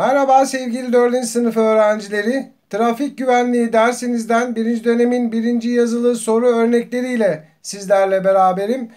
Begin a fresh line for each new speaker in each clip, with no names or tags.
Merhaba sevgili 4. sınıf öğrencileri. Trafik güvenliği dersinizden 1. dönemin 1. yazılı soru örnekleriyle sizlerle beraberim.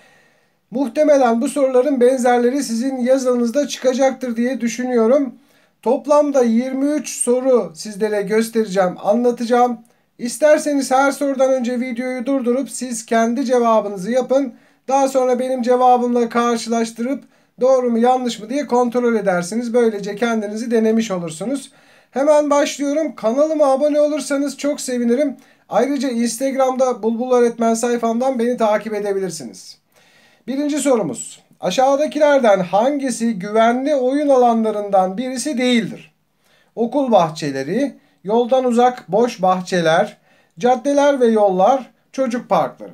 Muhtemelen bu soruların benzerleri sizin yazınızda çıkacaktır diye düşünüyorum. Toplamda 23 soru sizlere göstereceğim, anlatacağım. İsterseniz her sorudan önce videoyu durdurup siz kendi cevabınızı yapın. Daha sonra benim cevabımla karşılaştırıp doğru mu yanlış mı diye kontrol edersiniz. Böylece kendinizi denemiş olursunuz. Hemen başlıyorum. Kanalıma abone olursanız çok sevinirim. Ayrıca Instagram'da Bulbul Öğretmen sayfamdan beni takip edebilirsiniz. Birinci sorumuz. Aşağıdakilerden hangisi güvenli oyun alanlarından birisi değildir? Okul bahçeleri, yoldan uzak boş bahçeler, caddeler ve yollar, çocuk parkları.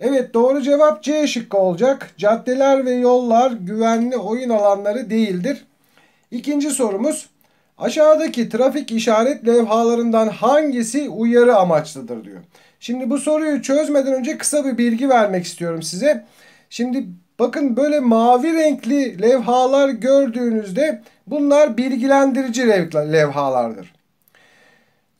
Evet doğru cevap C şıkkı olacak. Caddeler ve yollar güvenli oyun alanları değildir. İkinci sorumuz. Aşağıdaki trafik işaret levhalarından hangisi uyarı amaçlıdır diyor. Şimdi bu soruyu çözmeden önce kısa bir bilgi vermek istiyorum size. Şimdi bakın böyle mavi renkli levhalar gördüğünüzde bunlar bilgilendirici levhalardır.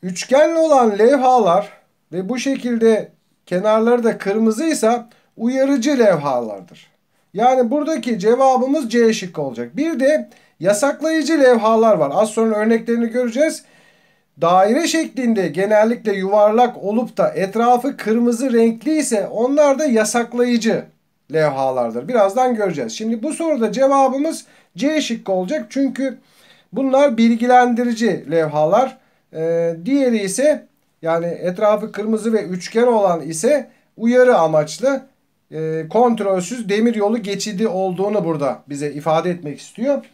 Üçgenli olan levhalar ve bu şekilde kenarları da kırmızıysa uyarıcı levhalardır. Yani buradaki cevabımız C şıkkı olacak. Bir de yasaklayıcı levhalar var. Az sonra örneklerini göreceğiz. Daire şeklinde genellikle yuvarlak olup da etrafı kırmızı renkli ise onlar da yasaklayıcı levhalardır. Birazdan göreceğiz. Şimdi bu soruda cevabımız C şıkkı olacak. Çünkü bunlar bilgilendirici levhalar. Ee, diğeri ise yani etrafı kırmızı ve üçgen olan ise uyarı amaçlı e, kontrolsüz demiryolu geçidi olduğunu burada bize ifade etmek istiyor.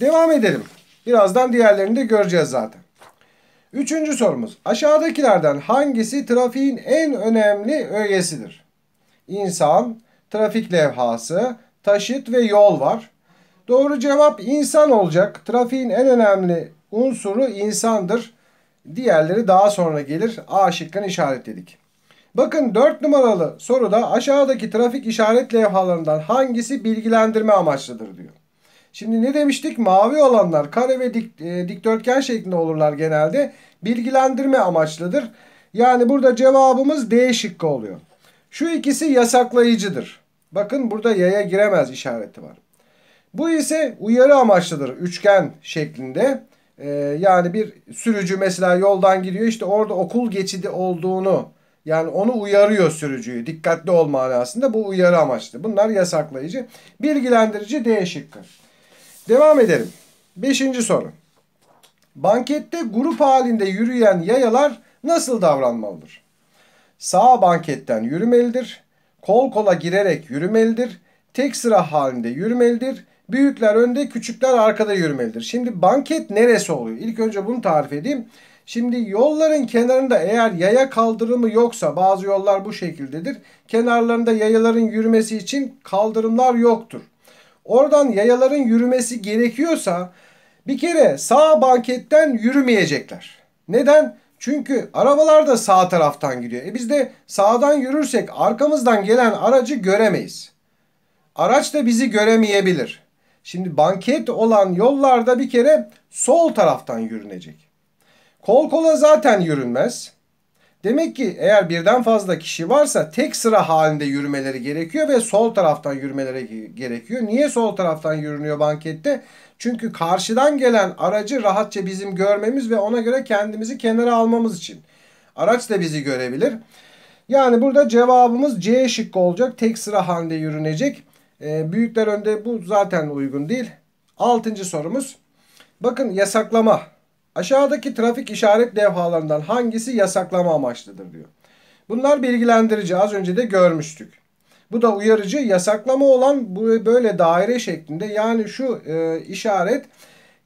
Devam edelim. Birazdan diğerlerini de göreceğiz zaten. Üçüncü sorumuz. Aşağıdakilerden hangisi trafiğin en önemli ögesidir? İnsan, trafik levhası, taşıt ve yol var. Doğru cevap insan olacak. Trafiğin en önemli unsuru insandır. Diğerleri daha sonra gelir. A şıkkını işaretledik. Bakın 4 numaralı soruda aşağıdaki trafik işaret levhalarından hangisi bilgilendirme amaçlıdır diyor. Şimdi ne demiştik? Mavi olanlar kare ve dik, e, dikdörtgen şeklinde olurlar genelde. Bilgilendirme amaçlıdır. Yani burada cevabımız D şıkkı oluyor. Şu ikisi yasaklayıcıdır. Bakın burada yaya giremez işareti var. Bu ise uyarı amaçlıdır. Üçgen şeklinde. E, yani bir sürücü mesela yoldan giriyor, işte orada okul geçidi olduğunu yani onu uyarıyor sürücüyü. Dikkatli ol manasında bu uyarı amaçlı. Bunlar yasaklayıcı. Bilgilendirici D şıkkı. Devam edelim. Beşinci soru. Bankette grup halinde yürüyen yayalar nasıl davranmalıdır? Sağ banketten yürümelidir. Kol kola girerek yürümelidir. Tek sıra halinde yürümelidir. Büyükler önde, küçükler arkada yürümelidir. Şimdi banket neresi oluyor? İlk önce bunu tarif edeyim. Şimdi yolların kenarında eğer yaya kaldırımı yoksa bazı yollar bu şekildedir. Kenarlarında yayaların yürümesi için kaldırımlar yoktur. Oradan yayaların yürümesi gerekiyorsa bir kere sağ banketten yürümeyecekler. Neden? Çünkü arabalar da sağ taraftan gidiyor. E biz de sağdan yürürsek arkamızdan gelen aracı göremeyiz. Araç da bizi göremeyebilir. Şimdi banket olan yollarda bir kere sol taraftan yürünecek. Kol kola zaten yürünmez. Demek ki eğer birden fazla kişi varsa tek sıra halinde yürümeleri gerekiyor ve sol taraftan yürümeleri gerekiyor. Niye sol taraftan yürünüyor bankette? Çünkü karşıdan gelen aracı rahatça bizim görmemiz ve ona göre kendimizi kenara almamız için. Araç da bizi görebilir. Yani burada cevabımız C şıkkı olacak. Tek sıra halinde yürünecek. Ee, büyükler önde bu zaten uygun değil. Altıncı sorumuz. Bakın yasaklama. Aşağıdaki trafik işaret levhalarından hangisi yasaklama amaçlıdır diyor. Bunlar bilgilendirici az önce de görmüştük. Bu da uyarıcı yasaklama olan böyle daire şeklinde yani şu e, işaret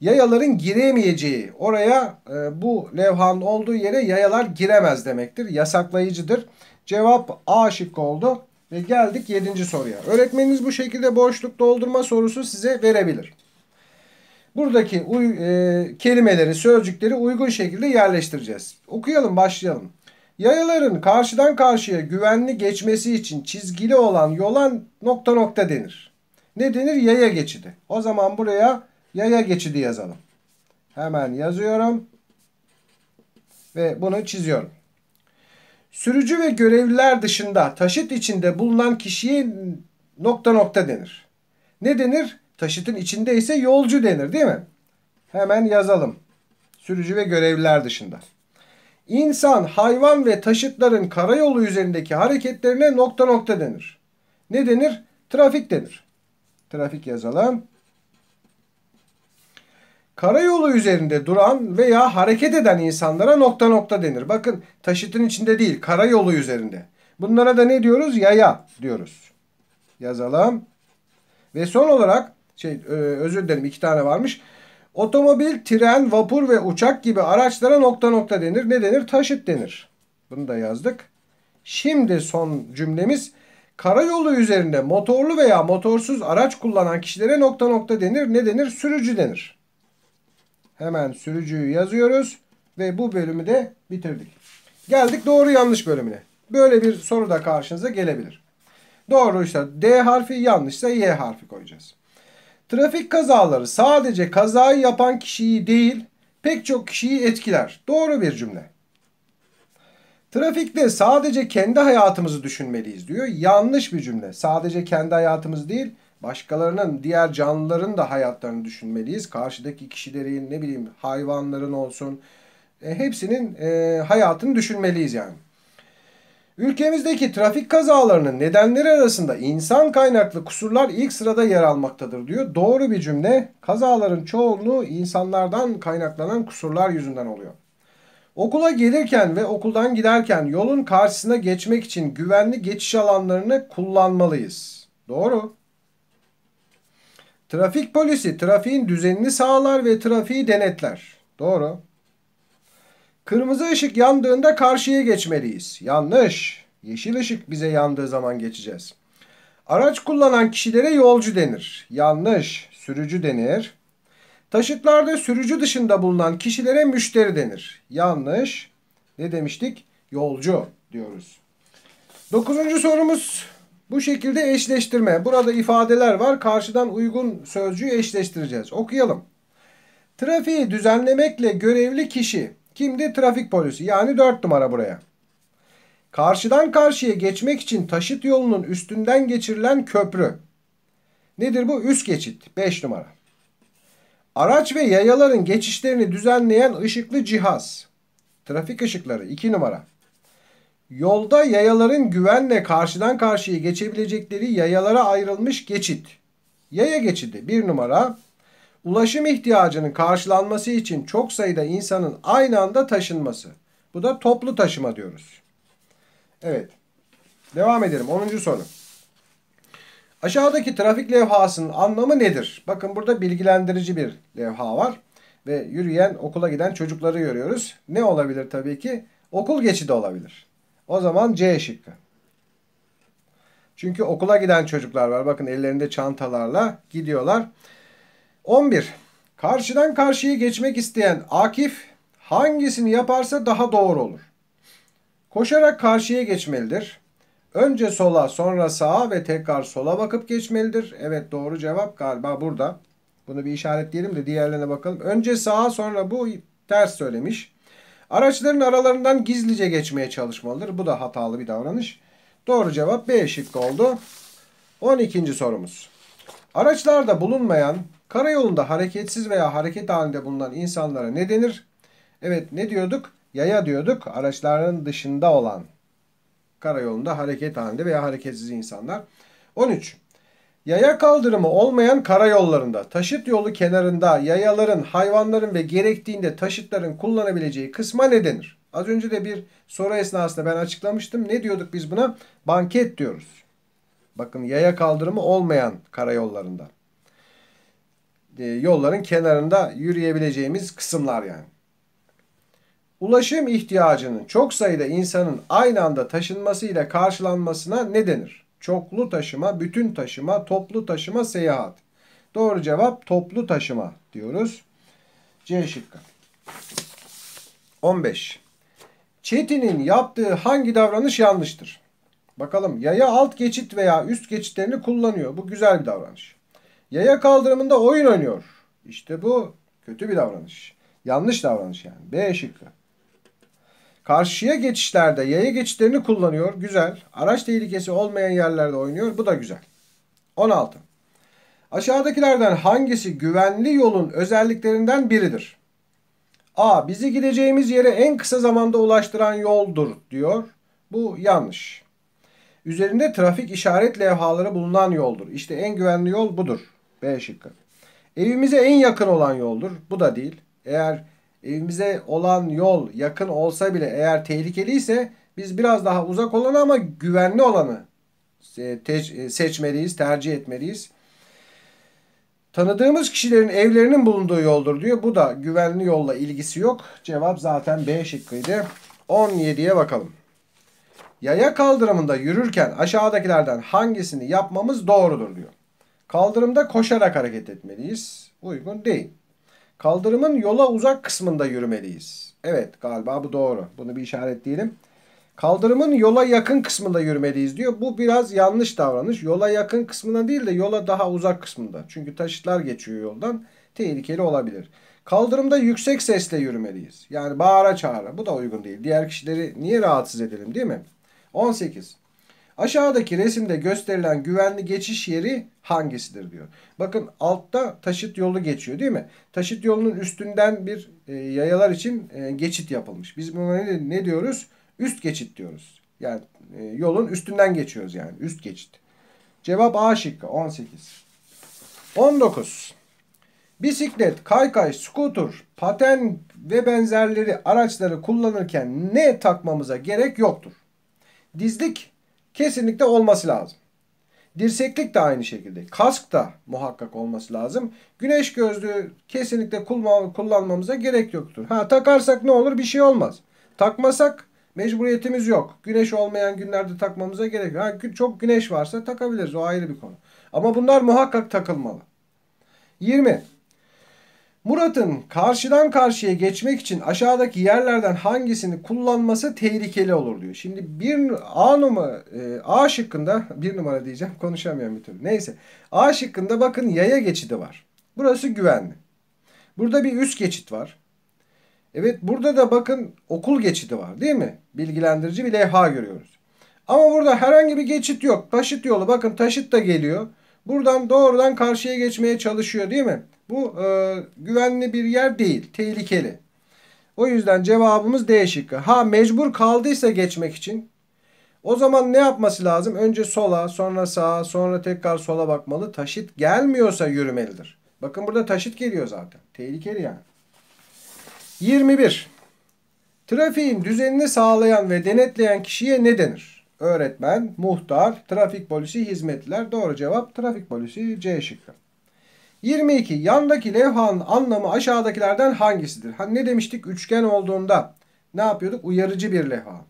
yayaların giremeyeceği oraya e, bu levhanın olduğu yere yayalar giremez demektir. Yasaklayıcıdır. Cevap A şıkkı oldu. Ve geldik 7. soruya. Öğretmeniniz bu şekilde boşluk doldurma sorusu size verebilir. Buradaki e, kelimeleri, sözcükleri uygun şekilde yerleştireceğiz. Okuyalım, başlayalım. Yayaların karşıdan karşıya güvenli geçmesi için çizgili olan yolan nokta nokta denir. Ne denir? Yaya geçidi. O zaman buraya yaya geçidi yazalım. Hemen yazıyorum ve bunu çiziyorum sürücü ve görevliler dışında taşıt içinde bulunan kişiye nokta nokta denir. Ne denir? Taşıtın içinde ise yolcu denir değil mi? Hemen yazalım. Sürücü ve görevliler dışında. İnsan, hayvan ve taşıtların karayolu üzerindeki hareketlerine nokta nokta denir. Ne denir? Trafik denir. Trafik yazalım. Karayolu üzerinde duran veya hareket eden insanlara nokta nokta denir. Bakın taşıtın içinde değil, karayolu üzerinde. Bunlara da ne diyoruz? Yaya diyoruz. Yazalım. Ve son olarak şey e, özür dilerim iki tane varmış. Otomobil, tren, vapur ve uçak gibi araçlara nokta nokta denir. Ne denir? Taşıt denir. Bunu da yazdık. Şimdi son cümlemiz karayolu üzerinde motorlu veya motorsuz araç kullanan kişilere nokta nokta denir. Ne denir? Sürücü denir. Hemen sürücüyü yazıyoruz. Ve bu bölümü de bitirdik. Geldik doğru yanlış bölümüne. Böyle bir soru da karşınıza gelebilir. Doğruysa D harfi yanlışsa Y harfi koyacağız. Trafik kazaları sadece kazayı yapan kişiyi değil pek çok kişiyi etkiler. Doğru bir cümle. Trafikte sadece kendi hayatımızı düşünmeliyiz diyor. Yanlış bir cümle. Sadece kendi hayatımız değil başkalarının diğer canlıların da hayatlarını düşünmeliyiz. Karşıdaki kişilerin ne bileyim hayvanların olsun e, hepsinin e, hayatını düşünmeliyiz yani. Ülkemizdeki trafik kazalarının nedenleri arasında insan kaynaklı kusurlar ilk sırada yer almaktadır diyor. Doğru bir cümle. Kazaların çoğunluğu insanlardan kaynaklanan kusurlar yüzünden oluyor. Okula gelirken ve okuldan giderken yolun karşısına geçmek için güvenli geçiş alanlarını kullanmalıyız. Doğru. Trafik polisi trafiğin düzenini sağlar ve trafiği denetler. Doğru. Kırmızı ışık yandığında karşıya geçmeliyiz. Yanlış. Yeşil ışık bize yandığı zaman geçeceğiz. Araç kullanan kişilere yolcu denir. Yanlış. Sürücü denir. Taşıtlarda sürücü dışında bulunan kişilere müşteri denir. Yanlış. Ne demiştik? Yolcu diyoruz. Dokuzuncu sorumuz bu şekilde eşleştirme. Burada ifadeler var. Karşıdan uygun sözcüğü eşleştireceğiz. Okuyalım. Trafiği düzenlemekle görevli kişi kimdi? Trafik polisi. Yani 4 numara buraya. Karşıdan karşıya geçmek için taşıt yolunun üstünden geçirilen köprü. Nedir bu? Üst geçit. 5 numara. Araç ve yayaların geçişlerini düzenleyen ışıklı cihaz. Trafik ışıkları 2 numara. Yolda yayaların güvenle karşıdan karşıya geçebilecekleri yayalara ayrılmış geçit. Yaya geçidi bir numara. Ulaşım ihtiyacının karşılanması için çok sayıda insanın aynı anda taşınması. Bu da toplu taşıma diyoruz. Evet. Devam edelim. 10. soru. Aşağıdaki trafik levhasının anlamı nedir? Bakın burada bilgilendirici bir levha var. Ve yürüyen okula giden çocukları görüyoruz. Ne olabilir tabii ki? Okul geçidi olabilir. O zaman C şıkkı. Çünkü okula giden çocuklar var. Bakın ellerinde çantalarla gidiyorlar. 11. Karşıdan karşıya geçmek isteyen Akif hangisini yaparsa daha doğru olur? Koşarak karşıya geçmelidir. Önce sola, sonra sağa ve tekrar sola bakıp geçmelidir. Evet doğru cevap galiba burada. Bunu bir işaretleyelim de diğerlerine bakalım. Önce sağa sonra bu ters söylemiş. Araçların aralarından gizlice geçmeye çalışmalıdır. Bu da hatalı bir davranış. Doğru cevap B şıkkı oldu. 12. sorumuz. Araçlarda bulunmayan, karayolunda hareketsiz veya hareket halinde bulunan insanlara ne denir? Evet ne diyorduk? Yaya diyorduk. Araçların dışında olan karayolunda hareket halinde veya hareketsiz insanlar. 13. Yaya kaldırımı olmayan karayollarında, taşıt yolu kenarında yayaların, hayvanların ve gerektiğinde taşıtların kullanabileceği kısma ne denir? Az önce de bir soru esnasında ben açıklamıştım. Ne diyorduk biz buna? Banket diyoruz. Bakın yaya kaldırımı olmayan karayollarında. E, yolların kenarında yürüyebileceğimiz kısımlar yani. Ulaşım ihtiyacının çok sayıda insanın aynı anda taşınmasıyla karşılanmasına ne denir? çoklu taşıma, bütün taşıma, toplu taşıma, seyahat. Doğru cevap toplu taşıma diyoruz. C şıkkı. 15. Çetin'in yaptığı hangi davranış yanlıştır? Bakalım yaya alt geçit veya üst geçitlerini kullanıyor. Bu güzel bir davranış. Yaya kaldırımında oyun oynuyor. İşte bu kötü bir davranış. Yanlış davranış yani. B şıkkı. Karşıya geçişlerde yaya geçişlerini kullanıyor. Güzel. Araç tehlikesi olmayan yerlerde oynuyor. Bu da güzel. 16. Aşağıdakilerden hangisi güvenli yolun özelliklerinden biridir? A. Bizi gideceğimiz yere en kısa zamanda ulaştıran yoldur diyor. Bu yanlış. Üzerinde trafik işaret levhaları bulunan yoldur. İşte en güvenli yol budur. B şıkkı. Evimize en yakın olan yoldur. Bu da değil. Eğer evimize olan yol yakın olsa bile eğer tehlikeliyse biz biraz daha uzak olanı ama güvenli olanı e, e, seçmeliyiz, tercih etmeliyiz. Tanıdığımız kişilerin evlerinin bulunduğu yoldur diyor. Bu da güvenli yolla ilgisi yok. Cevap zaten B şıkkıydı. 17'ye bakalım. Yaya kaldırımında yürürken aşağıdakilerden hangisini yapmamız doğrudur diyor. Kaldırımda koşarak hareket etmeliyiz. Uygun değil. Kaldırımın yola uzak kısmında yürümeliyiz. Evet galiba bu doğru. Bunu bir işaretleyelim. Kaldırımın yola yakın kısmında yürümeliyiz diyor. Bu biraz yanlış davranış. Yola yakın kısmında değil de yola daha uzak kısmında. Çünkü taşıtlar geçiyor yoldan. Tehlikeli olabilir. Kaldırımda yüksek sesle yürümeliyiz. Yani bağıra çağıra. Bu da uygun değil. Diğer kişileri niye rahatsız edelim değil mi? 18. Aşağıdaki resimde gösterilen güvenli geçiş yeri hangisidir diyor. Bakın altta taşıt yolu geçiyor değil mi? Taşıt yolunun üstünden bir e, yayalar için e, geçit yapılmış. Biz buna ne, ne diyoruz? Üst geçit diyoruz. Yani e, yolun üstünden geçiyoruz yani üst geçit. Cevap A şıkkı 18. 19. Bisiklet, kaykay, skuter, paten ve benzerleri araçları kullanırken ne takmamıza gerek yoktur? Dizlik kesinlikle olması lazım. Dirseklik de aynı şekilde. Kask da muhakkak olması lazım. Güneş gözlüğü kesinlikle kullanmamıza gerek yoktur. Ha takarsak ne olur bir şey olmaz. Takmasak mecburiyetimiz yok. Güneş olmayan günlerde takmamıza gerek yok. Ha, çok güneş varsa takabiliriz o ayrı bir konu. Ama bunlar muhakkak takılmalı. 20. Murat'ın karşıdan karşıya geçmek için aşağıdaki yerlerden hangisini kullanması tehlikeli olur diyor. Şimdi bir A numara e, A şıkkında bir numara diyeceğim konuşamıyorum bir türlü. Neyse A şıkkında bakın yaya geçidi var. Burası güvenli. Burada bir üst geçit var. Evet burada da bakın okul geçidi var değil mi? Bilgilendirici bir levha görüyoruz. Ama burada herhangi bir geçit yok. Taşıt yolu bakın taşıt da geliyor. Buradan doğrudan karşıya geçmeye çalışıyor değil mi? Bu e, güvenli bir yer değil. Tehlikeli. O yüzden cevabımız D şıkkı. Ha mecbur kaldıysa geçmek için o zaman ne yapması lazım? Önce sola, sonra sağa, sonra tekrar sola bakmalı. Taşıt gelmiyorsa yürümelidir. Bakın burada taşıt geliyor zaten. Tehlikeli yani. 21. Trafiğin düzenini sağlayan ve denetleyen kişiye ne denir? öğretmen, muhtar, trafik polisi, hizmetliler. Doğru cevap trafik polisi C şıkkı. 22. Yandaki levhanın anlamı aşağıdakilerden hangisidir? Hani ne demiştik? Üçgen olduğunda ne yapıyorduk? Uyarıcı bir levha.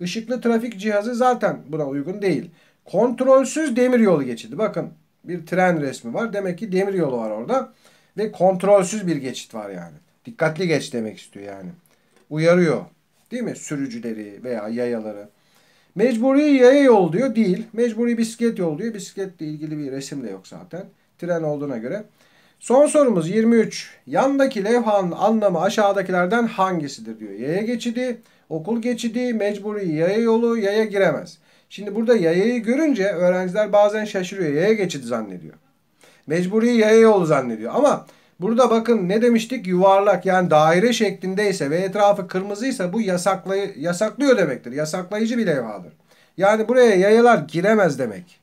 Işıklı trafik cihazı zaten buna uygun değil. Kontrolsüz demiryolu geçidi. Bakın bir tren resmi var. Demek ki demiryolu var orada. Ve kontrolsüz bir geçit var yani. Dikkatli geç demek istiyor yani. Uyarıyor. Değil mi? Sürücüleri veya yayaları. Mecburi yaya yol diyor. Değil. Mecburi bisiklet yol diyor. Bisikletle ilgili bir resim de yok zaten. Tren olduğuna göre. Son sorumuz 23. Yandaki levhanın anlamı aşağıdakilerden hangisidir diyor. Yaya geçidi, okul geçidi, mecburi yaya yolu, yaya giremez. Şimdi burada yayayı görünce öğrenciler bazen şaşırıyor. Yaya geçidi zannediyor. Mecburi yaya yolu zannediyor. Ama Burada bakın ne demiştik? Yuvarlak yani daire şeklindeyse ve etrafı kırmızıysa bu yasaklay yasaklıyor demektir. Yasaklayıcı bir levhadır. Yani buraya yayalar giremez demek.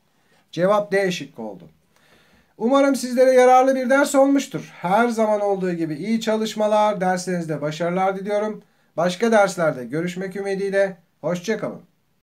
Cevap D şıkkı oldu. Umarım sizlere yararlı bir ders olmuştur. Her zaman olduğu gibi iyi çalışmalar, derslerinizde başarılar diliyorum. Başka derslerde görüşmek ümidiyle. Hoşçakalın.